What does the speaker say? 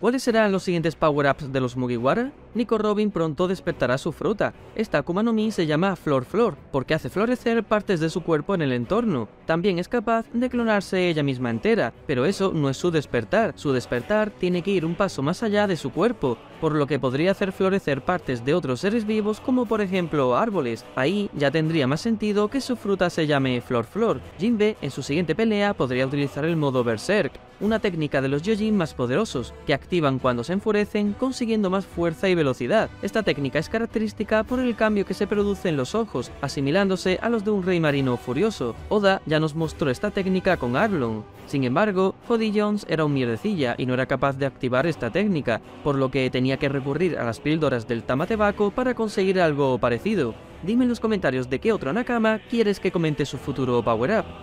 ¿Cuáles serán los siguientes power-ups de los Mugiwara? Nico Robin pronto despertará su fruta. Esta Akuma no Mi se llama Flor Flor, porque hace florecer partes de su cuerpo en el entorno. También es capaz de clonarse ella misma entera, pero eso no es su despertar. Su despertar tiene que ir un paso más allá de su cuerpo, por lo que podría hacer florecer partes de otros seres vivos como por ejemplo árboles. Ahí ya tendría más sentido que su fruta se llame Flor Flor. Jinbe en su siguiente pelea podría utilizar el modo Berserk, una técnica de los Yojin más poderosos, que activan cuando se enfurecen, consiguiendo más fuerza y velocidad. Esta técnica es característica por el cambio que se produce en los ojos, asimilándose a los de un rey marino furioso. Oda ya nos mostró esta técnica con Arlon. Sin embargo, Cody Jones era un mierdecilla y no era capaz de activar esta técnica, por lo que tenía que recurrir a las píldoras del tamatebaco para conseguir algo parecido. Dime en los comentarios de qué otro Nakama quieres que comente su futuro Power Up.